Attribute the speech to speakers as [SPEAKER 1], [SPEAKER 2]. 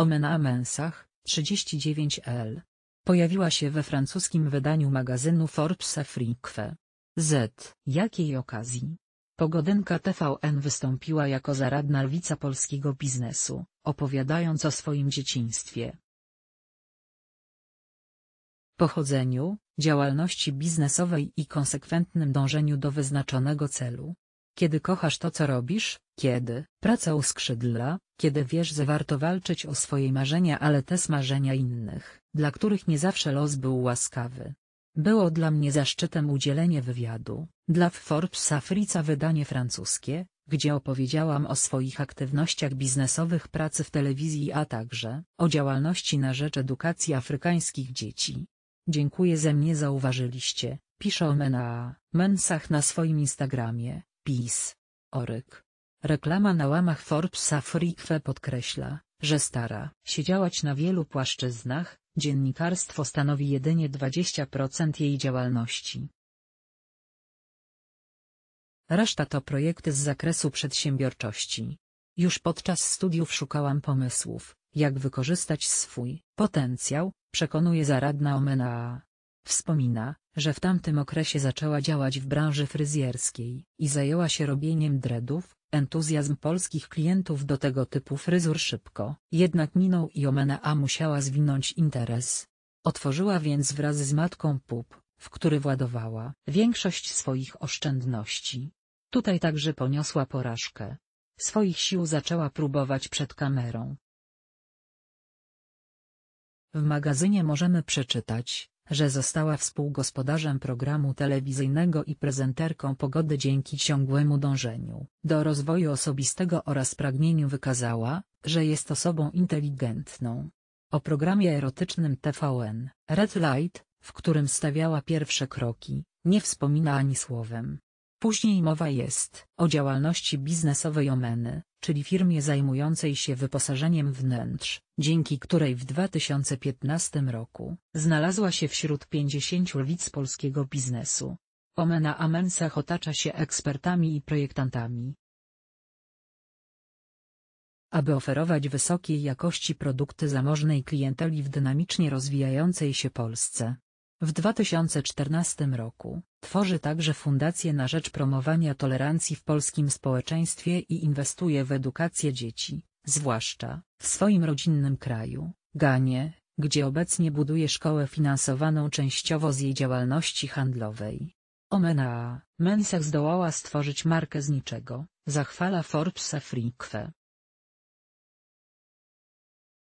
[SPEAKER 1] Omena Mensach, 39L. Pojawiła się we francuskim wydaniu magazynu Forbes Afrique. Z. Jakiej okazji? Pogodynka TVN wystąpiła jako zaradna lwica polskiego biznesu, opowiadając o swoim dzieciństwie. Pochodzeniu, działalności biznesowej i konsekwentnym dążeniu do wyznaczonego celu. Kiedy kochasz to co robisz, kiedy praca uskrzydla, kiedy wiesz, że warto walczyć o swoje marzenia, ale też marzenia innych, dla których nie zawsze los był łaskawy. Było dla mnie zaszczytem udzielenie wywiadu, dla Forbes Africa wydanie francuskie, gdzie opowiedziałam o swoich aktywnościach biznesowych pracy w telewizji, a także o działalności na rzecz edukacji afrykańskich dzieci. Dziękuję ze mnie zauważyliście, pisze o Mena, Mensach na swoim Instagramie, PiS. Oryk. Reklama na łamach Forbes Afrique podkreśla, że stara się działać na wielu płaszczyznach, dziennikarstwo stanowi jedynie 20% jej działalności. Reszta to projekty z zakresu przedsiębiorczości. Już podczas studiów szukałam pomysłów, jak wykorzystać swój potencjał, przekonuje zaradna Omena. Wspomina, że w tamtym okresie zaczęła działać w branży fryzjerskiej i zajęła się robieniem dreadów, entuzjazm polskich klientów do tego typu fryzur szybko jednak minął i Omena musiała zwinąć interes. Otworzyła więc wraz z matką pub, w który władowała większość swoich oszczędności. Tutaj także poniosła porażkę. Swoich sił zaczęła próbować przed kamerą. W magazynie możemy przeczytać, że została współgospodarzem programu telewizyjnego i prezenterką pogody dzięki ciągłemu dążeniu do rozwoju osobistego oraz pragnieniu wykazała, że jest osobą inteligentną. O programie erotycznym TVN, Red Light, w którym stawiała pierwsze kroki, nie wspomina ani słowem. Później mowa jest o działalności biznesowej Omeny, czyli firmie zajmującej się wyposażeniem wnętrz, dzięki której w 2015 roku znalazła się wśród 50 lwic polskiego biznesu. Omena Amensach otacza się ekspertami i projektantami. Aby oferować wysokiej jakości produkty zamożnej klienteli w dynamicznie rozwijającej się Polsce, w 2014 roku tworzy także Fundację na rzecz promowania tolerancji w polskim społeczeństwie i inwestuje w edukację dzieci, zwłaszcza w swoim rodzinnym kraju, Ganie, gdzie obecnie buduje szkołę finansowaną częściowo z jej działalności handlowej. Omena Mensah zdołała stworzyć markę z niczego, zachwala Forbes Afrique.